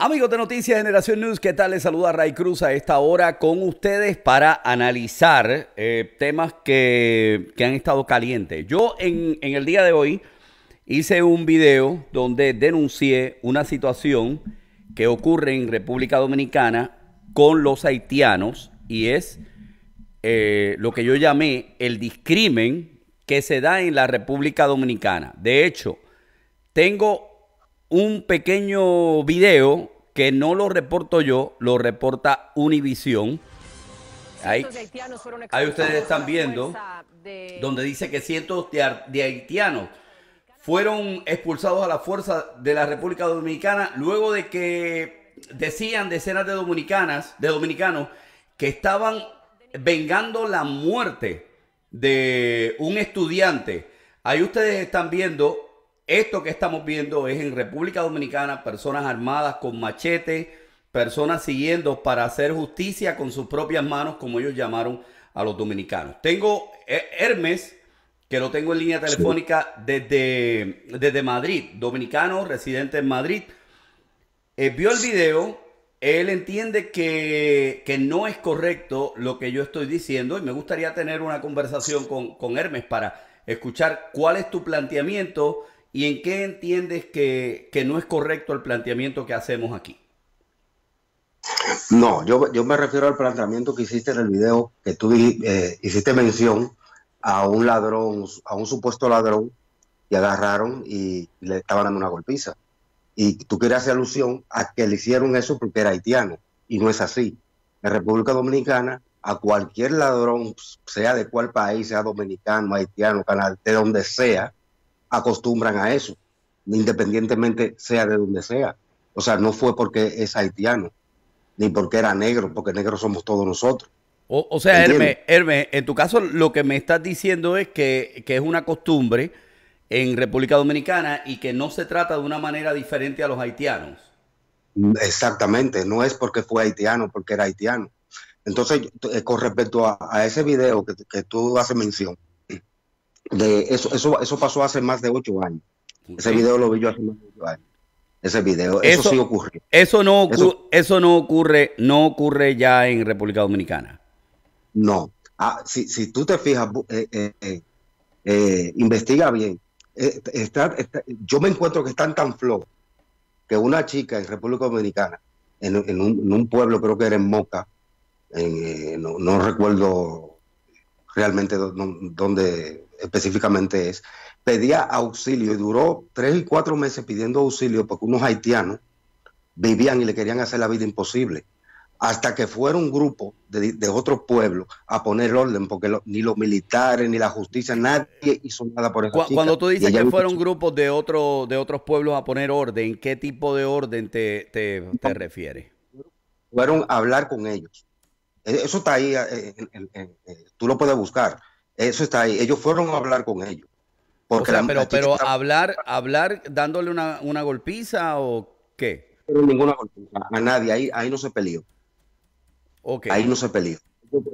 Amigos de Noticias Generación News, ¿qué tal? Les saluda Ray Cruz a esta hora con ustedes para analizar eh, temas que, han estado calientes. Yo en, el día de hoy hice un video donde denuncié una situación que ocurre en República Dominicana con los haitianos y es eh, lo que yo llamé el discrimen que se da en la República Dominicana. De hecho, tengo un pequeño video que no lo reporto yo, lo reporta Univisión. Ahí, ustedes están viendo, donde dice que cientos de haitianos fueron expulsados a la fuerza de la República Dominicana luego de que decían decenas de dominicanas, de dominicanos, que estaban vengando la muerte de un estudiante. Ahí ustedes están viendo esto que estamos viendo es en República Dominicana, personas armadas con machete, personas siguiendo para hacer justicia con sus propias manos, como ellos llamaron a los dominicanos. Tengo eh, Hermes, que lo tengo en línea telefónica desde, desde Madrid, dominicano, residente en Madrid. Eh, vio el video, él entiende que, no es correcto lo que yo estoy diciendo y me gustaría tener una conversación con, con Hermes para escuchar cuál es tu planteamiento y en qué entiendes que, no es correcto el planteamiento que hacemos aquí. No, yo, me refiero al planteamiento que hiciste en el video, que tú eh, hiciste mención a un ladrón, a un supuesto ladrón, y agarraron y le estaban dando una golpiza. Y tú quieres hacer alusión a que le hicieron eso porque era haitiano, y no es así. En República Dominicana, a cualquier ladrón, sea de cual país, sea dominicano, haitiano, canal, de donde sea, acostumbran a eso, independientemente sea de donde sea. O sea, no fue porque es haitiano, ni porque era negro, porque negros somos todos nosotros. O, sea, Hermes, Herme, en tu caso lo que me estás diciendo es que, es una costumbre en República Dominicana y que no se trata de una manera diferente a los haitianos. Exactamente, no es porque fue haitiano, porque era haitiano. Entonces, eh, con respecto a, ese video que, que, tú haces mención, eso, eso, eso pasó hace más de ocho años. Ese video lo vi yo hace más de ocho años. Ese video, eso, sí ocurre. Eso no, ocurre, eso, no ocurre, no ocurre ya en República Dominicana. No. Ah, si, tú te fijas, eh, eh, eh, investiga bien. yo me encuentro que están tan flojos que una chica en República Dominicana, en, un, pueblo, creo que era en Moca, no, recuerdo realmente dónde, específicamente es, pedía auxilio y duró tres y cuatro meses pidiendo auxilio porque unos haitianos vivían y le querían hacer la vida imposible. Hasta que fueron un grupo de, otros pueblos a poner orden, porque ni los militares, ni la justicia, nadie hizo nada por eso. Cuando, tú dices que fueron grupos de, de otros pueblos a poner orden, ¿qué tipo de orden te, te, refieres? Fueron a hablar con ellos. E, eso está ahí, eh, eh, tú lo puedes buscar. Eso está ahí. Ellos fueron a hablar con ellos. Porque pero, hablar, hablar dándole una, golpiza o qué? ninguna golpiza, a nadie, ahí, ahí no se peleó. Ahí no se peleó.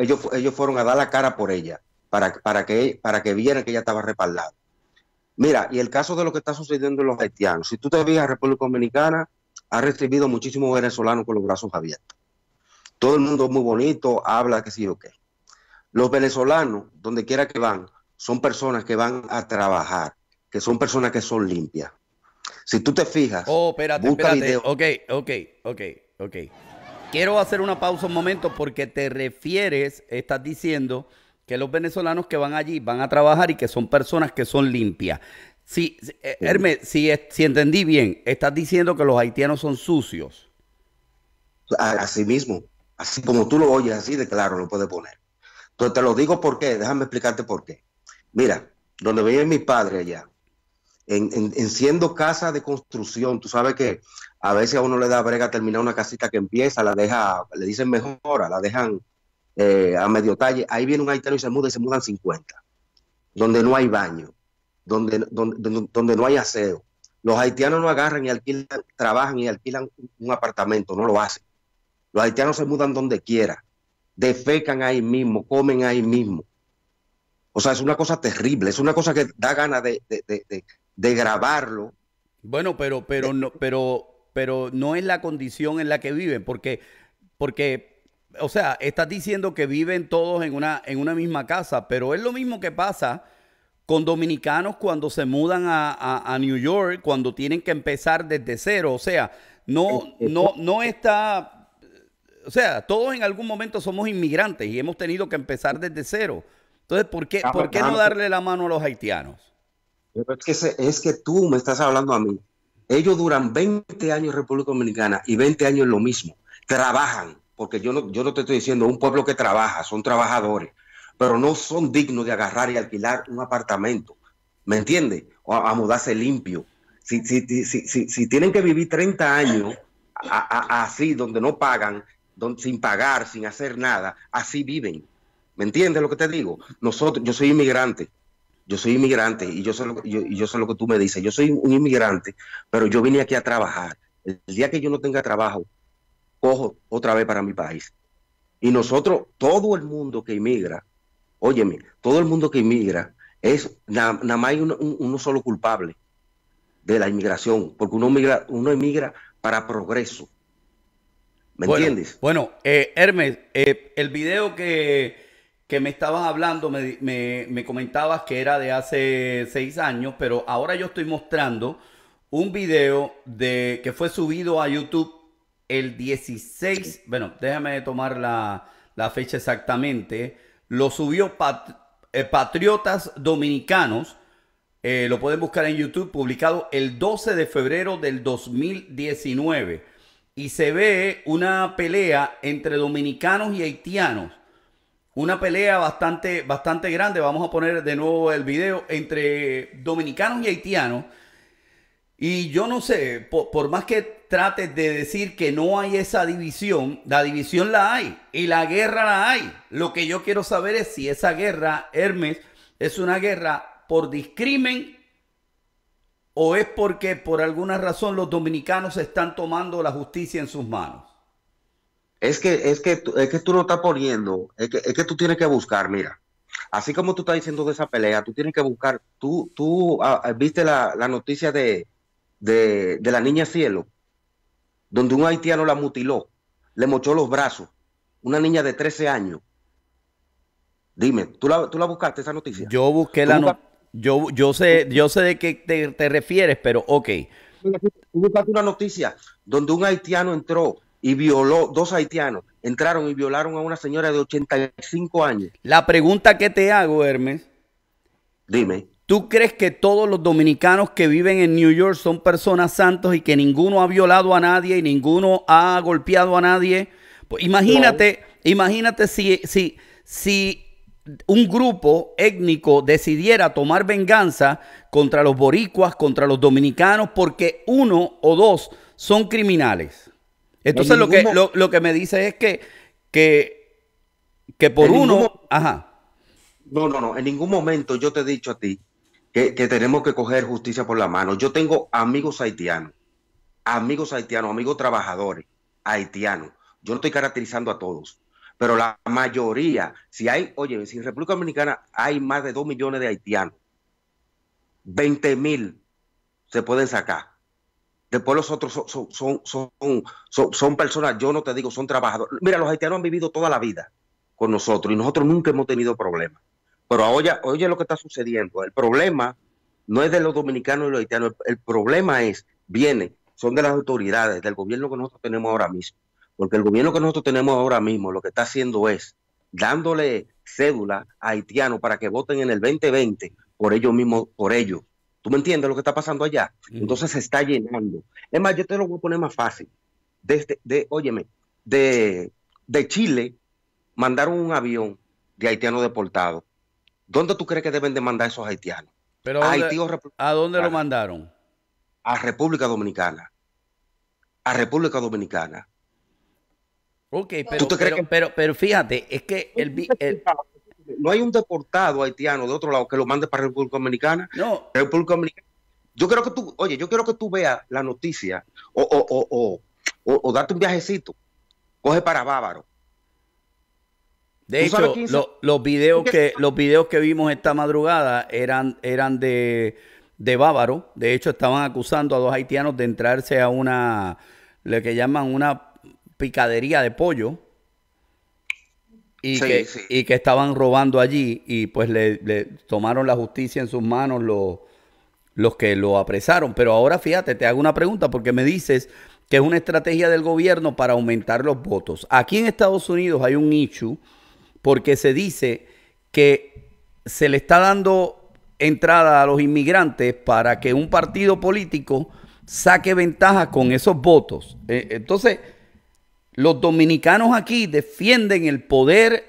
Ellos, ellos fueron a dar la cara por ella, para, para, que, para que vieran que ella estaba respaldada. Mira, y el caso de lo que está sucediendo en los haitianos, si tú te a República Dominicana ha recibido muchísimos venezolanos con los brazos abiertos. Todo el mundo muy bonito, habla, qué sé yo qué. Los venezolanos, donde quiera que van, son personas que van a trabajar, que son personas que son limpias. Si tú te fijas. Oh, espérate, busca espérate. Ok, ok, ok, ok. Quiero hacer una pausa un momento porque te refieres, estás diciendo que los venezolanos que van allí van a trabajar y que son personas que son limpias. Sí, eh, Hermes, si, si entendí bien, estás diciendo que los haitianos son sucios. Así mismo, así como tú lo oyes, así de claro lo puedes poner. Entonces te lo digo por qué, déjame explicarte por qué. Mira, donde veía mi padre allá, en, siendo casa de construcción, tú sabes que a veces a uno le da brega terminar una casita que empieza, la deja, le dicen mejora, la dejan eh, a medio talle, ahí viene un haitiano y se muda y se mudan 50, donde no hay baño, donde, donde, donde no hay aseo. Los haitianos no agarran y alquilan, trabajan y alquilan un apartamento, no lo hacen. Los haitianos se mudan donde quiera defecan ahí mismo, comen ahí mismo. O sea, es una cosa terrible, es una cosa que da ganas de, grabarlo. Bueno, pero, pero, no, pero, pero no es la condición en la que viven, porque, porque, o sea, estás diciendo que viven todos en una, en una misma casa, pero es lo mismo que pasa con dominicanos cuando se mudan a, a, New York, cuando tienen que empezar desde cero. O sea, no, no, no está o sea, todos en algún momento somos inmigrantes y hemos tenido que empezar desde cero. Entonces, ¿por qué, no darle la mano a los haitianos? Es que, es que tú me estás hablando a mí. Ellos duran 20 años en República Dominicana y 20 años en lo mismo. Trabajan, porque yo no, yo no te estoy diciendo un pueblo que trabaja, son trabajadores, pero no son dignos de agarrar y alquilar un apartamento. ¿Me entiendes? O a, mudarse limpio. Si si, si, si, si, tienen que vivir 30 años así, donde no pagan, sin pagar, sin hacer nada, así viven. ¿Me entiendes lo que te digo? Nosotros, yo soy inmigrante, yo soy inmigrante y yo sé lo, que tú me dices, yo soy un inmigrante, pero yo vine aquí a trabajar. El día que yo no tenga trabajo, cojo otra vez para mi país. Y nosotros, todo el mundo que inmigra, óyeme, todo el mundo que inmigra es nada más hay uno, solo culpable de la inmigración, porque uno emigra, uno emigra para progreso. ¿Me bueno, entiendes? Bueno, eh, Hermes, eh, el video que, me estabas hablando, me, me, comentabas que era de hace seis años, pero ahora yo estoy mostrando un video de, que fue subido a YouTube el 16, bueno, déjame tomar la, fecha exactamente, lo subió eh, Patriotas Dominicanos, lo pueden buscar en YouTube, publicado el 12 de febrero del 2019 y se ve una pelea entre dominicanos y haitianos. Una pelea bastante, bastante grande. Vamos a poner de nuevo el video entre dominicanos y haitianos. Y yo no sé, por, más que trates de decir que no hay esa división, la división la hay y la guerra la hay. Lo que yo quiero saber es si esa guerra, Hermes, es una guerra por discrimen o es porque por alguna razón los dominicanos están tomando la justicia en sus manos? Es que, es que, es que tú no estás poniendo, es que, tú tienes que buscar, mira, así como tú estás diciendo de esa pelea, tú tienes que buscar, tú, tú ah, ah, viste la, noticia de, de, la niña Cielo, donde un haitiano la mutiló, le mochó los brazos, una niña de 13 años. Dime, ¿tú la, tú la buscaste esa noticia? Yo busqué la noticia yo, yo sé, yo sé de qué te, refieres, pero ok. una noticia donde un haitiano entró y violó, dos haitianos entraron y violaron a una señora de 85 años. La pregunta que te hago, Hermes. Dime. ¿Tú crees que todos los dominicanos que viven en New York son personas santos y que ninguno ha violado a nadie y ninguno ha golpeado a nadie? Pues imagínate, imagínate si, si, si un grupo étnico decidiera tomar venganza contra los boricuas, contra los dominicanos, porque uno o dos son criminales. Entonces lo, que, lo, que me dice es que, que, que por uno... ajá. No, no, no. En ningún momento yo te he dicho a ti que, que tenemos que coger justicia por la mano. Yo tengo amigos haitianos, amigos haitianos, amigos trabajadores haitianos. Yo no estoy caracterizando a todos pero la mayoría, si hay, oye, si en República Dominicana hay más de 2 millones de haitianos, 20 mil se pueden sacar. Después los otros son, son, son, personas, yo no te digo, son trabajadores. Mira, los haitianos han vivido toda la vida con nosotros y nosotros nunca hemos tenido problemas. Pero oye, oye lo que está sucediendo. El problema no es de los dominicanos y los haitianos. el problema es, viene, son de las autoridades, del gobierno que nosotros tenemos ahora mismo. Porque el gobierno que nosotros tenemos ahora mismo lo que está haciendo es dándole cédula a haitianos para que voten en el 2020 por ellos mismos, por ellos. ¿Tú me entiendes lo que está pasando allá? Entonces se está llenando. Es más, yo te lo voy a poner más fácil. Desde, este, de, óyeme, de, Chile mandaron un avión de haitianos deportados. ¿Dónde tú crees que deben de mandar esos haitianos? a, ¿A dónde lo mandaron? A República Dominicana. A República Dominicana. Ok, pero, pero, fíjate, es que el, No hay un deportado haitiano de otro lado que lo mande para República Dominicana. No. República Dominicana. Yo creo que tú, oye, yo quiero que tú veas la noticia o, o, date un viajecito. Coge para Bávaro. De hecho, los, videos que, los videos que vimos esta madrugada eran, eran de, de Bávaro. De hecho, estaban acusando a dos haitianos de entrarse a una, lo que llaman una picadería de pollo y, que, y que estaban robando allí y pues le, tomaron la justicia en sus manos los, los que lo apresaron. Pero ahora fíjate, te hago una pregunta porque me dices que es una estrategia del gobierno para aumentar los votos. Aquí en Estados Unidos hay un issue porque se dice que se le está dando entrada a los inmigrantes para que un partido político saque ventaja con esos votos. Eh, entonces, los dominicanos aquí defienden el poder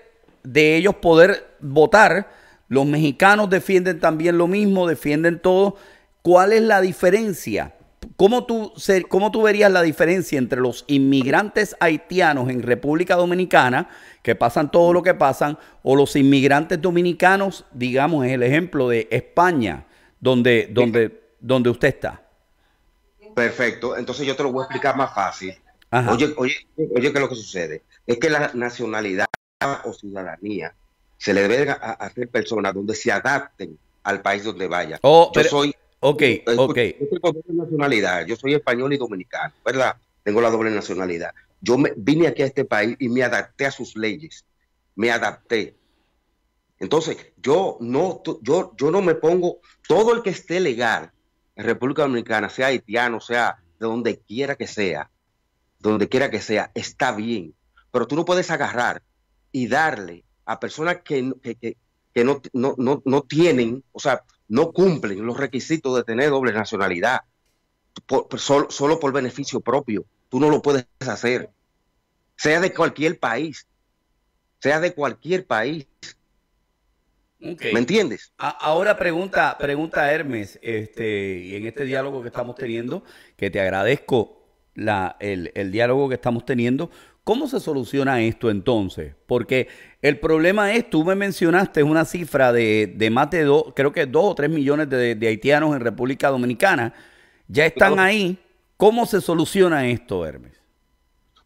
de ellos poder votar. Los mexicanos defienden también lo mismo, defienden todo. ¿Cuál es la diferencia? ¿Cómo tú, ¿Cómo tú, verías la diferencia entre los inmigrantes haitianos en República Dominicana, que pasan todo lo que pasan, o los inmigrantes dominicanos, digamos, es el ejemplo de España, donde, donde, donde usted está? Perfecto, entonces yo te lo voy a explicar más fácil. Oye, oye, oye, ¿qué es lo que sucede? Es que la nacionalidad o ciudadanía se le debe a, hacer personas donde se adapten al país donde vaya. Oh, yo soy. Ok, doble nacionalidad, yo soy español y dominicano, ¿verdad? Tengo la doble nacionalidad. Yo me, vine aquí a este país y me adapté a sus leyes. Me adapté. Entonces, yo no, yo, yo no me pongo, todo el que esté legal en República Dominicana, sea haitiano, sea de donde quiera que sea, donde quiera que sea, está bien, pero tú no puedes agarrar y darle a personas que, no, tienen, o sea, no cumplen los requisitos de tener doble nacionalidad, solo, por beneficio propio. Tú no lo puedes hacer, sea de cualquier país, sea de cualquier país. ¿Me entiendes? ahora pregunta, pregunta Hermes, este, y en este diálogo que estamos teniendo, que te agradezco el, diálogo que estamos teniendo. ¿Cómo se soluciona esto entonces? Porque el problema es, tú me mencionaste una cifra de, más de dos, creo que dos o tres millones de, de, haitianos en República Dominicana, ya están ahí. ¿Cómo se soluciona esto, Hermes?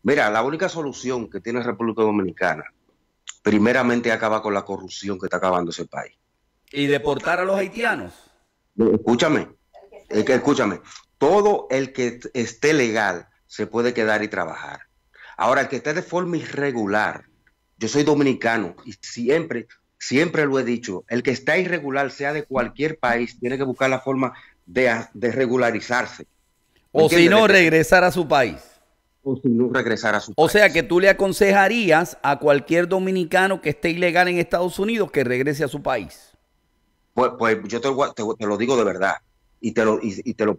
Mira, la única solución que tiene República Dominicana, primeramente acaba con la corrupción que está acabando ese país. ¿Y deportar a los haitianos? Escúchame, escúchame, todo el que esté legal se puede quedar y trabajar. Ahora, el que esté de forma irregular, yo soy dominicano y siempre, siempre lo he dicho, el que está irregular, sea de cualquier país, tiene que buscar la forma de, regularizarse. O si no, regresar a su país. O si no, regresar a su país. O sea que tú le aconsejarías a cualquier dominicano que esté ilegal en Estados Unidos que regrese a su país. Pues, pues yo te lo digo de verdad y te lo, y, te, lo,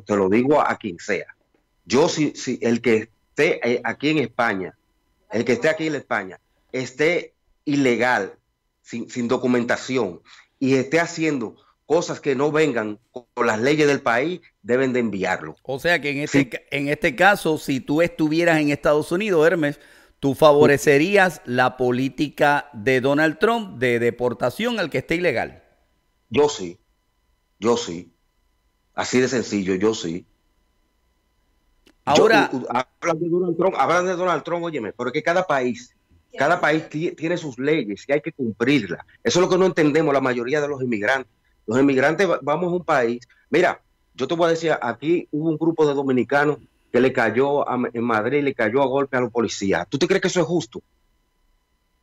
te, lo, digo a quien sea. Yo, si, el que esté eh, aquí en España, el que esté aquí en España, esté ilegal, sin, documentación, y esté haciendo cosas que no vengan con las leyes del país, deben de enviarlo. O sea que en este, en este caso, si tú estuvieras en Estados Unidos, Hermes, tú favorecerías la política de Donald Trump de deportación al que esté ilegal. Yo sí, yo sí. Así de sencillo, yo sí. Ahora. Hablando de Donald Trump, hablan de Donald Trump, óyeme, porque cada país, cada país tiene sus leyes y hay que cumplirlas. Eso es lo que no entendemos la mayoría de los inmigrantes. Los inmigrantes vamos a un país. Mira, yo te voy a decir, aquí hubo un grupo de dominicanos que le cayó en Madrid, le cayó a golpe a los policías. ¿Tú te crees que eso es justo?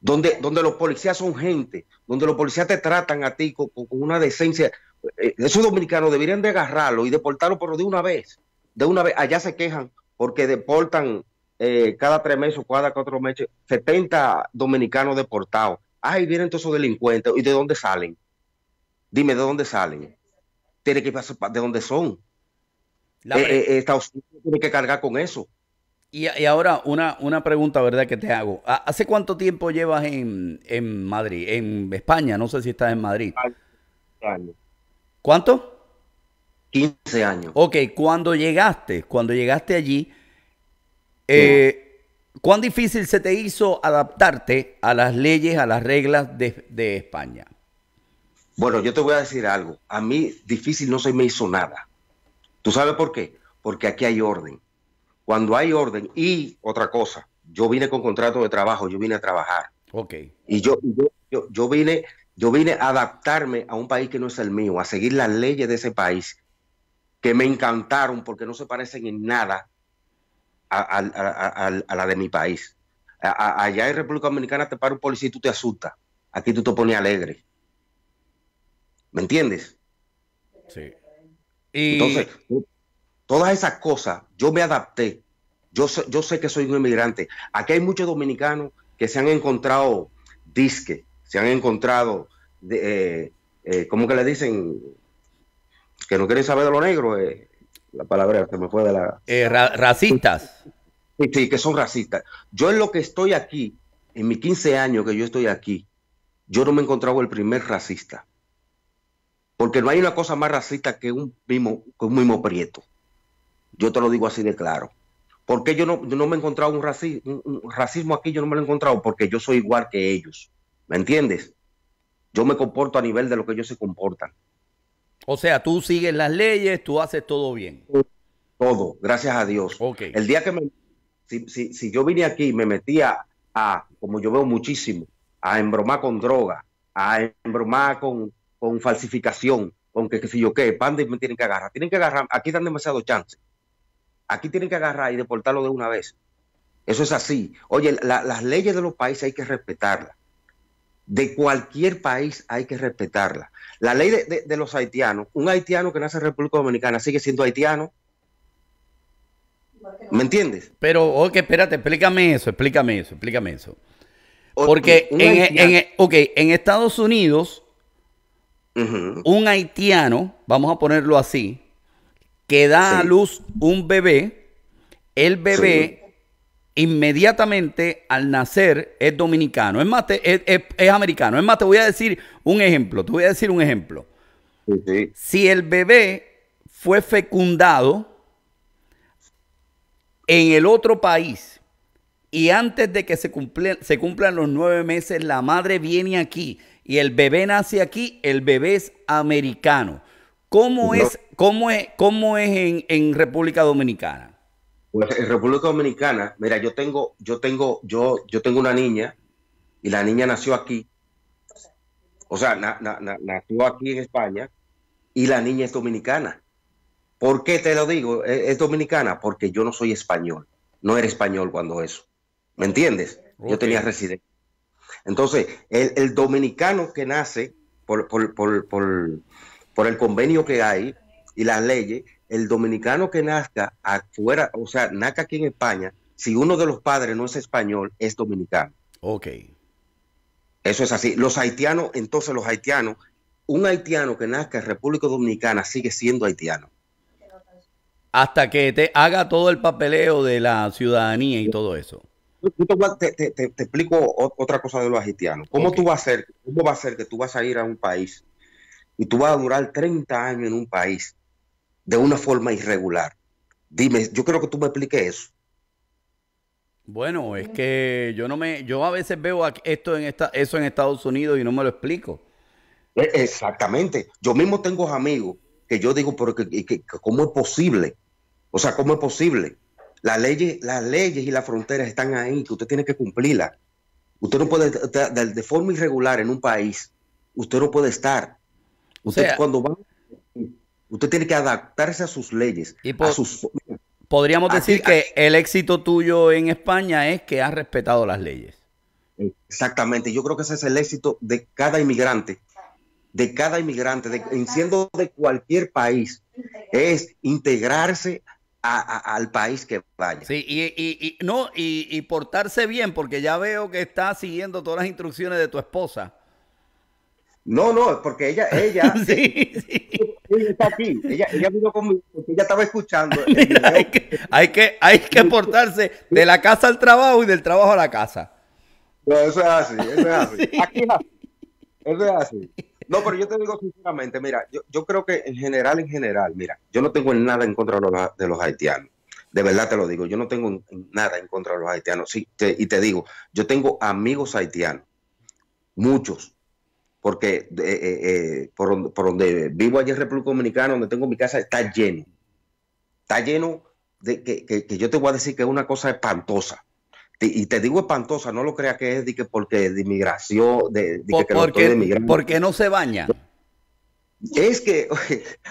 Donde, donde los policías son gente, donde los policías te tratan a ti con una decencia, eh, esos dominicanos deberían de agarrarlo y deportarlo, pero de una vez, de una vez, allá se quejan porque deportan eh, cada tres meses o cada cuatro meses 70 dominicanos deportados. Ahí vienen todos esos delincuentes. ¿Y de dónde salen? Dime, ¿de dónde salen? Tiene que pasar de dónde son. Eh, Estados Unidos tiene que cargar con eso. Y, ahora una, pregunta, ¿verdad? Que te hago. ¿Hace cuánto tiempo llevas en, en Madrid? En España, no sé si estás en Madrid. ¿Cuánto? 15 años. Ok, cuando llegaste, cuando llegaste allí, eh, ¿cuán difícil se te hizo adaptarte a las leyes, a las reglas de, España? Bueno, yo te voy a decir algo. A mí difícil no se me hizo nada. ¿Tú sabes por qué? Porque aquí hay orden. Cuando hay orden y otra cosa, yo vine con contrato de trabajo, yo vine a trabajar. Ok. Y yo, yo, yo vine yo vine a adaptarme a un país que no es el mío, a seguir las leyes de ese país, que me encantaron porque no se parecen en nada a, la de mi país. allá en República Dominicana te para un policía y tú te asustas. Aquí tú te pones alegre. ¿Me entiendes? Sí. Y... Entonces, todas esas cosas, yo me adapté. Yo, yo sé que soy un inmigrante. Aquí hay muchos dominicanos que se han encontrado disque se han encontrado, de, eh, eh, ¿cómo que le dicen? Que no quieren saber de lo negro, eh, la palabra se me fue de la... racistas. Sí, que son racistas. Yo en lo que estoy aquí, en mis 15 años que yo estoy aquí, yo no me he encontrado el primer racista. Porque no hay una cosa más racista que un mismo, con un mismo prieto. Yo te lo digo así de claro. ¿Por qué yo no, me he encontrado un, racismo. un, racismo aquí? Yo no me lo he encontrado porque yo soy igual que ellos. ¿Me entiendes? Yo me comporto a nivel de lo que ellos se comportan. O sea, tú sigues las leyes, tú haces todo bien. Todo, gracias a Dios. El día que me... Si, si, yo vine aquí y me metía a, como yo veo muchísimo, a embromar con droga, a embromar con, falsificación, con que, si yo qué, panda me tienen que agarrar. Tienen que agarrar, aquí están demasiado chance. Aquí tienen que agarrar y deportarlo de una vez. Eso es así. Oye, las leyes de los países hay que respetarlas de cualquier país hay que respetarla. La ley de, los haitianos, un haitiano que nace en República Dominicana sigue siendo haitiano. ¿Me entiendes? Pero, ok, espérate, explícame eso, explícame eso, explícame eso. Porque en, e- e- en, Estados Unidos, un haitiano, vamos a ponerlo así, que da a luz un bebé, el bebé inmediatamente al nacer es dominicano. Es más, es, americano. Es más, te voy a decir un ejemplo. Te voy a decir un ejemplo. Si el bebé fue fecundado en el otro país y antes de que se, cumplan los nueve meses, la madre viene aquí y el bebé nace aquí, el bebé es americano. ¿Cómo, es, cómo, es, es en República Dominicana? Pues en República Dominicana, mira, yo tengo, yo tengo, yo, yo tengo una niña y la niña nació aquí. O sea, nació aquí en España y la niña es dominicana. ¿Por qué te lo digo? E, es, dominicana porque yo no soy español. No era español cuando eso. ¿Me entiendes? Yo tenía residencia. Entonces, el, dominicano que nace por, por el convenio que hay y las leyes, el dominicano que nazca afuera, o sea, nazca aquí en España, si uno de los padres no es español, es dominicano. Ok. Eso es así. Los haitianos, entonces los haitianos, un haitiano que nazca en República Dominicana sigue siendo haitiano. Hasta que te haga todo el papeleo de la ciudadanía y todo eso. Te, te, explico otra cosa de los haitianos. ¿Cómo tú vas a hacer cómo va a ser que tú vas a ir a un país y tú vas a durar 30 años en un país de una forma irregular. Dime, yo creo que tú me expliques eso. Bueno, es que yo no me, yo a veces veo esto en esta, eso en Estados Unidos y no me lo explico. E, exactamente. Yo mismo tengo amigos que yo digo, pero ¿cómo es posible? O sea, ¿cómo es posible? Las leyes, las leyes y las fronteras están ahí, que usted tiene que cumplirlas. Usted no puede, estar de, forma irregular en un país, usted no puede estar. Usted cuando va Usted tiene que adaptarse a sus leyes, Podríamos decir que el éxito tuyo en España es que has respetado las leyes. Exactamente, yo creo que ese es el éxito de cada inmigrante, de cada inmigrante, de, siendo de cualquier país, es integrarse al país que vaya. Sí, y, no, y, portarse bien, porque ya veo que está siguiendo todas las instrucciones de tu esposa. No, no, porque ella, ella, sí está aquí. Ella, vino conmigo estaba escuchando. hay, que, hay, que, portarse de la casa al trabajo y del trabajo a la casa. No, eso es así, eso es así. Aquí es Eso es así. No, pero yo te digo sinceramente, mira, yo, creo que en general, en general, mira, yo no tengo nada en contra de los, haitianos. De verdad te lo digo, yo no tengo nada en contra de los haitianos. y te digo, yo tengo amigos haitianos, muchos, porque eh, eh, eh, por, donde, vivo allí en República Dominicana, donde tengo mi casa, está lleno. Está lleno de que, yo te voy a decir que es una cosa espantosa. y te digo espantosa, no lo creas que es de que porque de inmigración, de, que, porque, no se baña Es que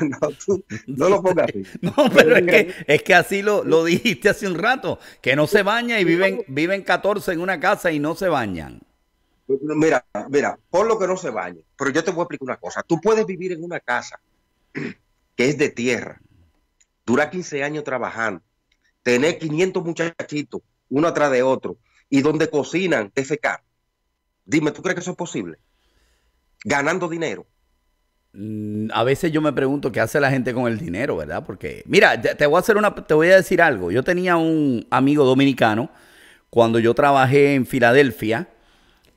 no, lo pongas así. No, pero es que, es que así lo, lo dijiste hace un rato, que no se baña y viven, viven 14 en una casa y no se bañan. Mira, mira, por lo que no se vaya, pero yo te voy a explicar una cosa. Tú puedes vivir en una casa que es de tierra, dura 15 años trabajando, tener 500 muchachitos, uno atrás de otro, y donde cocinan TFK. Dime, ¿tú crees que eso es posible? Ganando dinero. Mm, a veces yo me pregunto qué hace la gente con el dinero, ¿verdad? Porque, mira, te voy a hacer una, te voy a decir algo. Yo tenía un amigo dominicano cuando yo trabajé en Filadelfia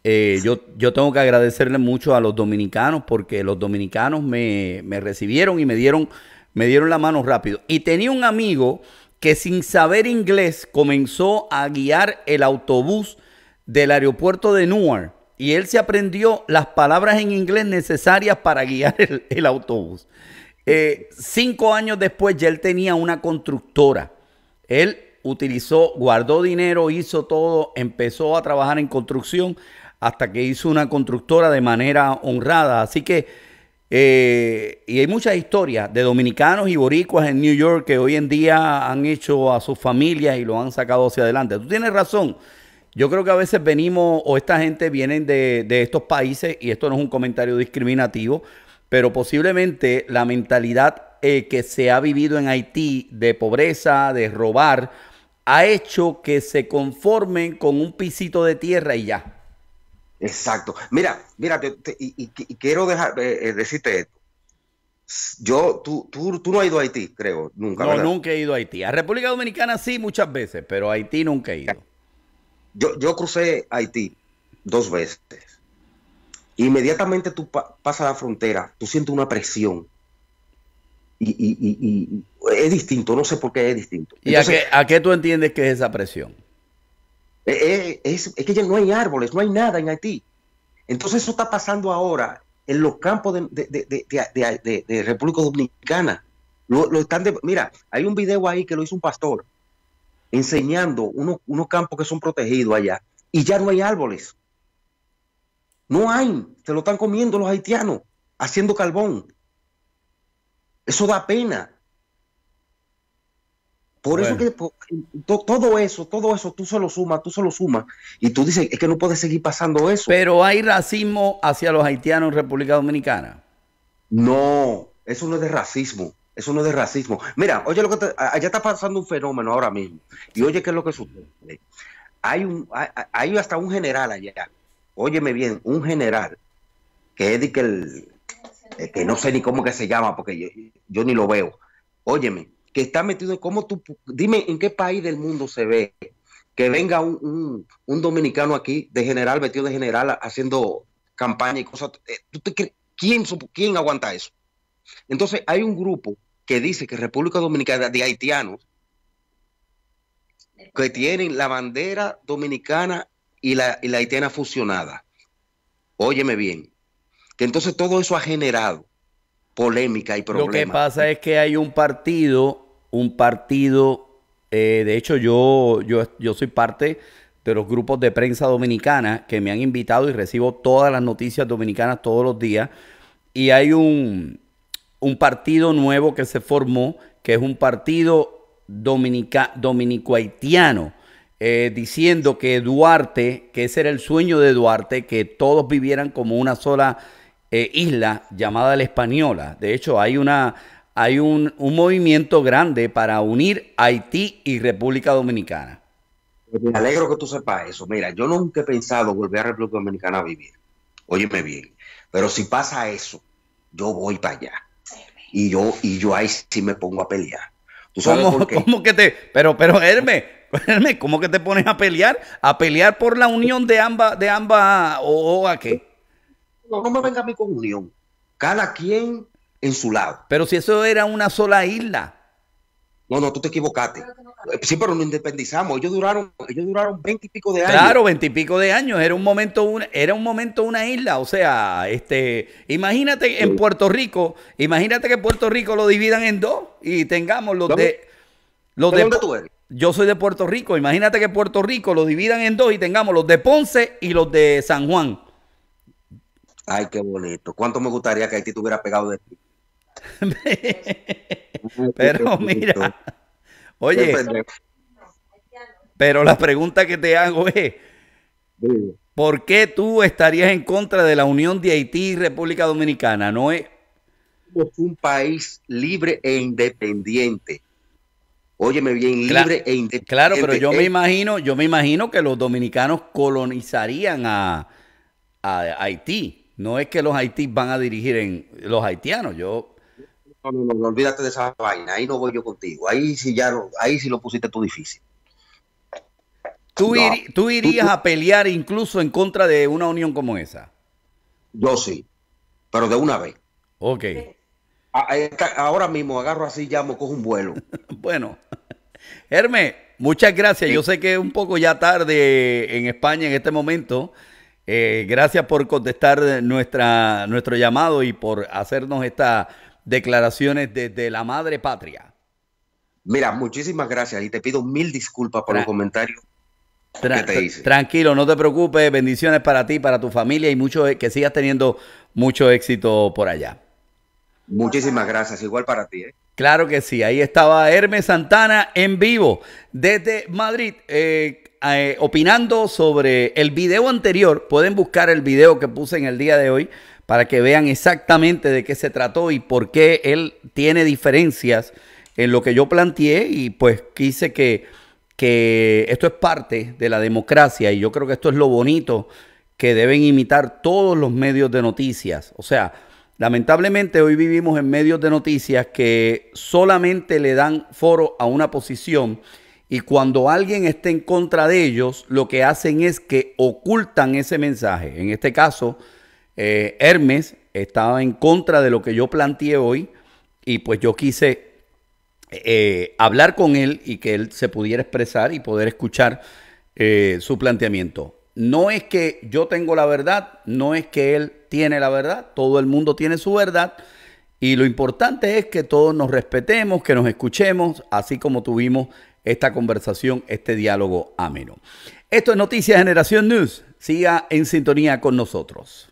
eh, yo, tengo que agradecerle mucho a los dominicanos porque los dominicanos me, recibieron y me dieron, me dieron la mano rápido. Y tenía un amigo que sin saber inglés comenzó a guiar el autobús del aeropuerto de Newark y él se aprendió las palabras en inglés necesarias para guiar el, autobús. Eh, cinco años después ya él tenía una constructora. Él utilizó, guardó dinero, hizo todo, empezó a trabajar en construcción hasta que hizo una constructora de manera honrada. Así que, eh, y hay muchas historias de dominicanos y boricuas en New York que hoy en día han hecho a sus familias y lo han sacado hacia adelante. Tú tienes razón. Yo creo que a veces venimos, o esta gente viene de, estos países, y esto no es un comentario discriminativo, pero posiblemente la mentalidad eh, que se ha vivido en Haití de pobreza, de robar, ha hecho que se conformen con un pisito de tierra y ya. Exacto. Mira, mira, y, quiero dejar, eh, eh, decirte esto. Yo, tú, tú, no has ido a Haití, creo, nunca. No, nunca he ido a Haití. A República Dominicana sí, muchas veces, pero a Haití nunca he ido. Yo, yo crucé Haití dos veces. Inmediatamente tú pasas la frontera, tú sientes una presión. Y, es distinto, no sé por qué es distinto. ¿Y a, qué, a qué tú entiendes que es esa presión? Eh, eh, es, que ya no hay árboles, no hay nada en Haití. Entonces eso está pasando ahora en los campos de, República Dominicana. Lo, están mira, hay un video ahí que lo hizo un pastor enseñando unos, unos campos que son protegidos allá y ya no hay árboles. No hay, se lo están comiendo los haitianos haciendo carbón. Eso da pena. Por eso que todo eso, todo eso, tú se lo sumas, tú solo sumas. Y tú dices, es que no puedes seguir pasando eso. Pero hay racismo hacia los haitianos en República Dominicana. No, eso no es de racismo. Eso no es de racismo. Mira, oye, lo que allá está pasando un fenómeno ahora mismo. Y oye, ¿qué es lo que sucede? Hay, un, hay, hasta un general allá. Óyeme bien, un general que es que eh, que no sé ni cómo que se llama, porque yo ni lo veo. Óyeme, que está metido en cómo tú, dime en qué país del mundo se ve que venga un, dominicano aquí de general, metido de general, haciendo campaña y cosas. Eh, ¿Quién, ¿Quién aguanta eso? Entonces hay un grupo que dice que República Dominicana de haitianos que tienen la bandera dominicana y la, y la haitiana fusionada. Óyeme bien, que entonces todo eso ha generado polémica y problemas. Lo que pasa es que hay un partido un partido. Eh, de hecho, yo, yo, yo soy parte de los grupos de prensa dominicana que me han invitado y recibo todas las noticias dominicanas todos los días. Y hay un, partido nuevo que se formó, que es un partido dominico-haitiano, eh, diciendo que Duarte, que ese era el sueño de Duarte, que todos vivieran como una sola eh, isla llamada la Española. De hecho, hay una, hay un, movimiento grande para unir Haití y República Dominicana. Me alegro que tú sepas eso. Mira, yo nunca he pensado volver a República Dominicana a vivir. Óyeme bien. Pero si pasa eso, yo voy para allá. Y yo, y yo ahí sí me pongo a pelear. ¿Tú ¿Cómo, que te.? Pero, pero, ¿cómo que te pones a pelear? ¿A pelear por la unión de ambas, de ambas, o, o a qué? No, no me venga a mí con unión. Cada quien en su lado. Pero si eso era una sola isla. No, no, tú te equivocaste. Sí, pero nos independizamos. Ellos duraron, ellos duraron 20 de años. Claro, veintipico de años. Era un momento, una, era un momento una isla. O sea, este, imagínate en Puerto Rico, imagínate que Puerto Rico lo dividan en dos y tengamos los de los ¿De, tú eres? Yo soy de Puerto Rico. Imagínate que Puerto Rico lo dividan en dos y tengamos los de Ponce y los de San Juan. Ay, qué bonito. ¿Cuánto me gustaría que Haití tuviera pegado de ti? pero mira, oye, pero la pregunta que te hago es, ¿por qué tú estarías en contra de la unión de Haití y República Dominicana? No es un país libre e independiente. Óyeme bien, libre e independiente. Claro, pero yo me eh, imagino, yo me imagino que los dominicanos colonizarían a, a Haití. No es que los Haití van a dirigir en los haitianos. Yo no, no, no, olvídate de esa vaina, ahí no voy yo contigo, ahí sí ya ahí lo pusiste tú difícil. ¿Tú, irías a pelear incluso en contra de una unión como esa? Yo sí, pero de una vez. Ok. Ahora mismo agarro así, llamo, cojo un vuelo. bueno, Hermes, muchas gracias. Yo sé que es un poco ya tarde en España en este momento. Eh, gracias por contestar nuestra, nuestro llamado y por hacernos esta declaraciones desde la madre patria. Mira, muchísimas gracias y te pido mil disculpas por el los comentarios Tranquilo, no te preocupes. Bendiciones para ti, para tu familia y mucho, e- que sigas teniendo mucho éxito por allá. Muchísimas gracias, igual para ti. ¿eh? Claro que sí, ahí estaba Hermes Santana en vivo desde Madrid. Eh, eh, opinando sobre el video anterior, pueden buscar el video que puse en el día de hoy para que vean exactamente de qué se trató y por qué él tiene diferencias en lo que yo planteé y pues quise que, que esto es parte de la democracia y yo creo que esto es lo bonito que deben imitar todos los medios de noticias. O sea, lamentablemente hoy vivimos en medios de noticias que solamente le dan foro a una posición y cuando alguien esté en contra de ellos, lo que hacen es que ocultan ese mensaje. En este caso, eh, Hermes estaba en contra de lo que yo planteé hoy y pues yo quise eh, hablar con él y que él se pudiera expresar y poder escuchar eh, su planteamiento. No es que yo tengo la verdad, no es que él tiene la verdad, todo el mundo tiene su verdad y lo importante es que todos nos respetemos, que nos escuchemos, así como tuvimos esta conversación, este diálogo ameno. Esto es Noticias Generación News. Siga en sintonía con nosotros.